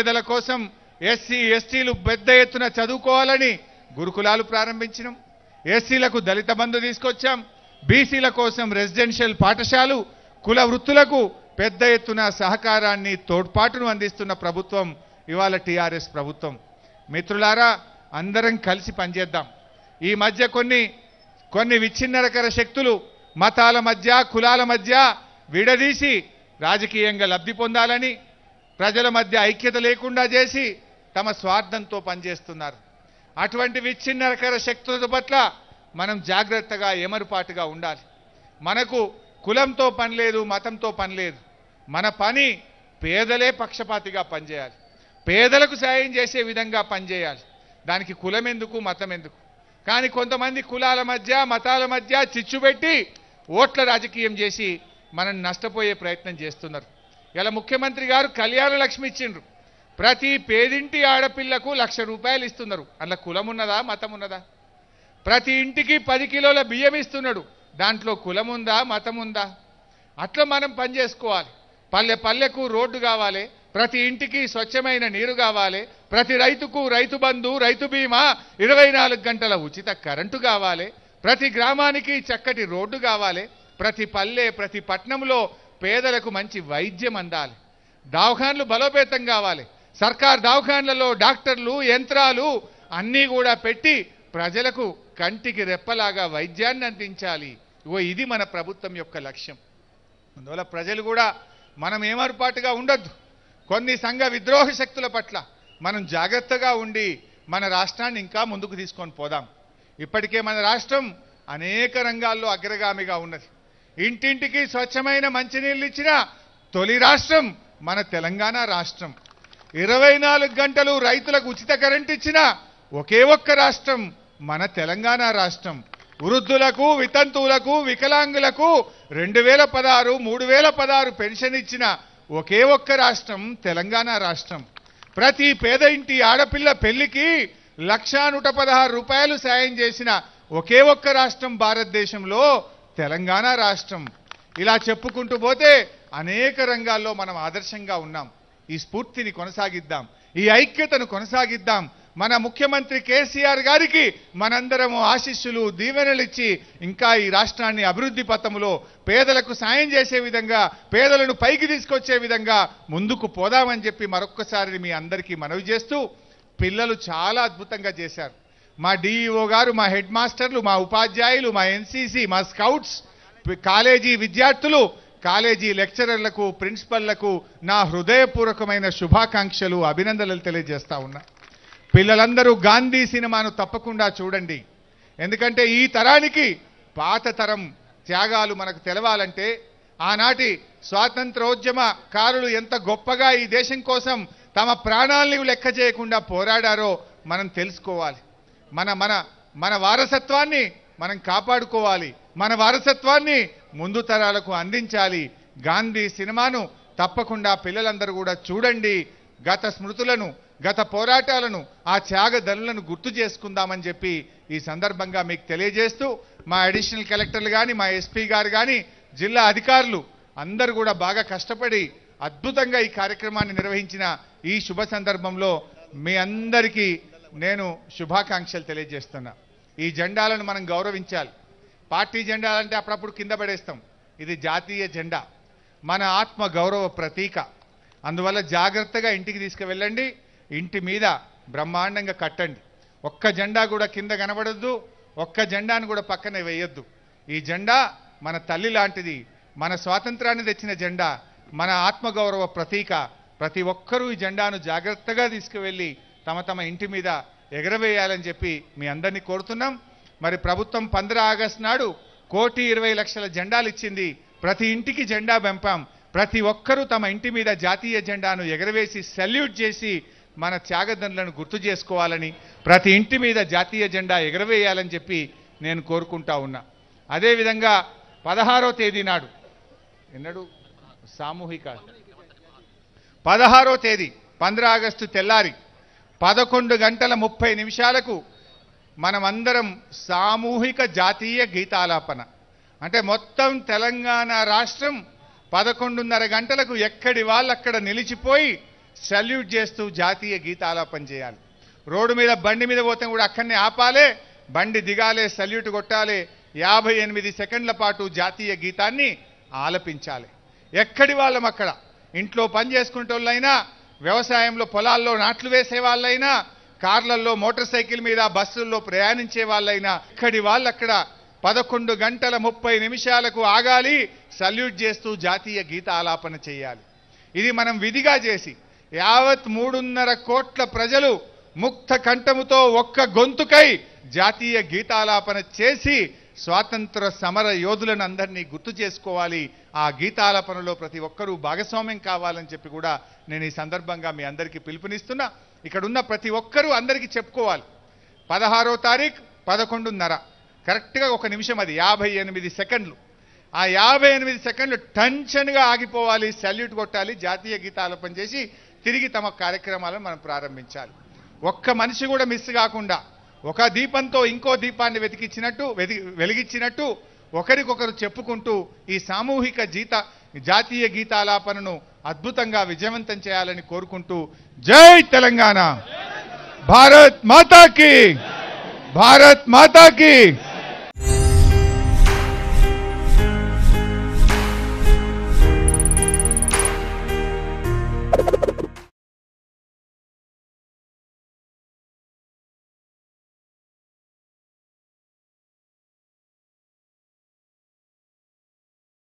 పేదల కోసం ఎస్సీ ఎస్టీలు పెద్ద ఎత్తున చదువుకోవాలని గురుకులాలు ప్రారంభించినాం ఎస్సీలకు దళిత బంధు తీసుకొచ్చాం బీసీల కోసం రెసిడెన్షియల్ పాఠశాలు కుల వృత్తులకు పెద్ద ఎత్తున సహకారాన్ని తోడ్పాటును అందిస్తున్న ప్రభుత్వం ఇవాళ టీఆర్ఎస్ ప్రభుత్వం మిత్రులారా అందరం కలిసి పనిచేద్దాం ఈ మధ్య కొన్ని కొన్ని విచ్ఛిన్నరకర శక్తులు మతాల మధ్య కులాల మధ్య విడదీసి రాజకీయంగా లబ్ధి పొందాలని ప్రజల మధ్య ఐక్యత లేకుండా చేసి తమ స్వార్థంతో పనిచేస్తున్నారు అటువంటి విచ్ఛిన్నకర శక్తుల పట్ల మనం జాగ్రత్తగా ఎమరుపాటుగా ఉండాలి మనకు కులంతో పని లేదు మతంతో పని లేదు మన పని పేదలే పక్షపాతిగా పనిచేయాలి పేదలకు సాయం చేసే విధంగా పనిచేయాలి దానికి కులం ఎందుకు మతం ఎందుకు కానీ కొంతమంది కులాల మధ్య మతాల మధ్య చిచ్చు పెట్టి ఓట్ల రాజకీయం చేసి మనం నష్టపోయే ప్రయత్నం చేస్తున్నారు ఇలా ముఖ్యమంత్రి గారు కళ్యాణ లక్ష్మి ఇచ్చిండ్రు ప్రతి పేదింటి ఆడపిల్లకు లక్ష రూపాయలు ఇస్తున్నారు అందులో కులం ఉన్నదా మతం ఉన్నదా ప్రతి ఇంటికి పది కిలోల బియ్యం ఇస్తున్నాడు దాంట్లో కులం ఉందా మతం ఉందా అట్లా మనం పనిచేసుకోవాలి పల్లె పల్లెకు రోడ్డు కావాలి ప్రతి ఇంటికి స్వచ్ఛమైన నీరు కావాలి ప్రతి రైతుకు రైతు బంధు రైతు బీమా ఇరవై గంటల ఉచిత కరెంటు కావాలి ప్రతి గ్రామానికి చక్కటి రోడ్డు కావాలి ప్రతి పల్లె ప్రతి పట్టణంలో పేదలకు మంచి వైద్యం అందాలి దావఖాన్లు బలోపేతం కావాలి సర్కార్ దావఖాన్లలో డాక్టర్లు యంత్రాలు అన్నీ కూడా పెట్టి ప్రజలకు కంటికి రెప్పలాగా వైద్యాన్ని అందించాలి ఓ ఇది మన ప్రభుత్వం యొక్క లక్ష్యం అందువల్ల ప్రజలు కూడా మనం ఏమరుపాటుగా ఉండొద్దు కొన్ని సంఘ విద్రోహ శక్తుల పట్ల మనం జాగ్రత్తగా ఉండి మన రాష్ట్రాన్ని ఇంకా ముందుకు తీసుకొని పోదాం ఇప్పటికే మన రాష్ట్రం అనేక రంగాల్లో అగ్రగామిగా ఉన్నది ఇంటింటికి స్వచ్ఛమైన మంచినీళ్ళు ఇచ్చిన తొలి రాష్ట్రం మన తెలంగాణ రాష్ట్రం ఇరవై గంటలు రైతులకు ఉచిత కరెంట్ ఇచ్చిన ఒకే ఒక్క రాష్ట్రం మన తెలంగాణ రాష్ట్రం వృద్ధులకు వితంతువులకు వికలాంగులకు రెండు వేల పదహారు మూడు వేల పదహారు పెన్షన్ ఇచ్చిన ఒకే ఒక్క రాష్ట్రం తెలంగాణ రాష్ట్రం ప్రతి పేద ఇంటి ఆడపిల్ల పెళ్లికి లక్షా నూట పదహారు రూపాయలు సాయం చేసిన ఒకే ఒక్క రాష్ట్రం భారతదేశంలో తెలంగాణ రాష్ట్రం ఇలా చెప్పుకుంటూ పోతే అనేక రంగాల్లో మనం ఆదర్శంగా ఉన్నాం ఈ స్ఫూర్తిని కొనసాగిద్దాం ఈ ఐక్యతను కొనసాగిద్దాం మన ముఖ్యమంత్రి కేసీఆర్ గారికి మనందరము ఆశీస్సులు దీవెనలు ఇచ్చి ఇంకా ఈ రాష్ట్రాన్ని అభివృద్ధి పథంలో పేదలకు సాయం చేసే విధంగా పేదలను పైకి తీసుకొచ్చే విధంగా ముందుకు పోదామని చెప్పి మరొక్కసారి మీ అందరికీ మనవి చేస్తూ పిల్లలు చాలా అద్భుతంగా చేశారు మా డిఈఓ e గారు మా హెడ్ మాస్టర్లు మా ఉపాధ్యాయులు మా ఎన్సీసీ మా స్కౌట్స్ కాలేజీ విద్యార్థులు కాలేజీ లెక్చరర్లకు ప్రిన్సిపల్లకు నా హృదయపూర్వకమైన శుభాకాంక్షలు అభినందనలు తెలియజేస్తా ఉన్నా పిల్లలందరూ గాంధీ సినిమాను తప్పకుండా చూడండి ఎందుకంటే ఈ తరానికి పాత తరం త్యాగాలు మనకు తెలవాలంటే ఆనాటి స్వాతంత్రోద్యమ కారులు ఎంత గొప్పగా ఈ దేశం కోసం తమ ప్రాణాలను లెక్క చేయకుండా పోరాడారో మనం తెలుసుకోవాలి మన మన మన వారసత్వాన్ని మనం కాపాడుకోవాలి మన వారసత్వాన్ని ముందు తరాలకు అందించాలి గాంధీ సినిమాను తప్పకుండా పిల్లలందరూ కూడా చూడండి గత స్మృతులను గత పోరాటాలను ఆ త్యాగధనులను గుర్తు చేసుకుందామని చెప్పి ఈ సందర్భంగా మీకు తెలియజేస్తూ మా అడిషనల్ కలెక్టర్లు కానీ మా ఎస్పీ గారు కానీ జిల్లా అధికారులు అందరూ కూడా బాగా కష్టపడి అద్భుతంగా ఈ కార్యక్రమాన్ని నిర్వహించిన ఈ శుభ సందర్భంలో మీ అందరికీ నేను శుభాకాంక్షలు తెలియజేస్తున్నా ఈ జెండాలను మనం గౌరవించాలి పార్టీ జెండాలంటే అప్పుడప్పుడు కింద పడేస్తాం ఇది జాతీయ జెండా మన ఆత్మ గౌరవ ప్రతీక అందువల్ల జాగ్రత్తగా ఇంటికి తీసుకువెళ్ళండి ఇంటి మీద బ్రహ్మాండంగా కట్టండి ఒక్క జెండా కూడా కింద కనబడద్దు ఒక్క జెండాను కూడా పక్కనే వేయొద్దు ఈ జెండా మన తల్లి లాంటిది మన స్వాతంత్రాన్ని తెచ్చిన జెండా మన ఆత్మగౌరవ ప్రతీక ప్రతి ఒక్కరూ ఈ జెండాను జాగ్రత్తగా తీసుకువెళ్ళి తమ తమ ఇంటి మీద ఎగరవేయాలని చెప్పి మీ అందరినీ కోరుతున్నాం మరి ప్రభుత్వం పంద్ర ఆగస్టు నాడు కోటి ఇరవై లక్షల జెండాలు ఇచ్చింది ప్రతి ఇంటికి జెండా పెంపాం ప్రతి ఒక్కరూ తమ ఇంటి మీద జాతీయ జెండాను ఎగరవేసి సెల్యూట్ చేసి మన త్యాగదండ్రులను గుర్తు చేసుకోవాలని ప్రతి ఇంటి మీద జాతీయ జెండా ఎగరవేయాలని చెప్పి నేను కోరుకుంటా ఉన్నా అదేవిధంగా పదహారో తేదీ నాడు ఎన్నడు సామూహిక పదహారో తేదీ పంద్ర ఆగస్టు తెల్లారి పదకొండు గంటల ముప్పై నిమిషాలకు మనమందరం సామూహిక జాతీయ గీతాలాపన అంటే మొత్తం తెలంగాణ రాష్ట్రం పదకొండున్నర గంటలకు ఎక్కడి వాళ్ళు అక్కడ నిలిచిపోయి సల్యూట్ చేస్తూ జాతీయ గీతాలాపన చేయాలి రోడ్డు మీద బండి మీద పోతే కూడా అక్కడనే ఆపాలే బండి దిగాలే సల్యూట్ కొట్టాలి యాభై ఎనిమిది సెకండ్ల పాటు జాతీయ గీతాన్ని ఆలపించాలి ఎక్కడి వాళ్ళం అక్కడ ఇంట్లో పని వాళ్ళైనా వ్యవసాయంలో పొలాల్లో నాట్లు వేసే వాళ్ళైనా కార్లలో మోటార్ సైకిల్ మీద బస్సుల్లో ప్రయాణించే వాళ్ళైనా ఇక్కడి వాళ్ళు అక్కడ పదకొండు గంటల ముప్పై నిమిషాలకు ఆగాలి సల్యూట్ చేస్తూ జాతీయ గీత ఆలాపన చేయాలి ఇది మనం విధిగా చేసి యావత్ మూడున్నర కోట్ల ప్రజలు ముక్త కంఠముతో ఒక్క గొంతుకై జాతీయ గీతాలాపన చేసి స్వాతంత్ర సమర యోధులను అందరినీ గుర్తు చేసుకోవాలి ఆ గీతాల పనులో ప్రతి ఒక్కరూ భాగస్వామ్యం కావాలని చెప్పి కూడా నేను ఈ సందర్భంగా మీ అందరికీ పిలుపునిస్తున్నా ఇక్కడున్న ప్రతి ఒక్కరూ అందరికీ చెప్పుకోవాలి పదహారో తారీఖు పదకొండున్నర కరెక్ట్గా ఒక నిమిషం అది యాభై ఎనిమిది సెకండ్లు ఆ యాభై ఎనిమిది సెకండ్లు టెన్షన్గా ఆగిపోవాలి సల్యూట్ కొట్టాలి జాతీయ గీతాలపని చేసి తిరిగి తమ కార్యక్రమాలను మనం ప్రారంభించాలి ఒక్క మనిషి కూడా మిస్ కాకుండా ఒక దీపంతో ఇంకో దీపాన్ని వెతికిచ్చినట్టు వెలిగించినట్టు ఒకరికొకరు చెప్పుకుంటూ ఈ సామూహిక జీత జాతీయ గీతాలాపనను అద్భుతంగా విజయవంతం చేయాలని కోరుకుంటూ జై తెలంగాణ భారత్ మాతాకి భారత్ మాతాకి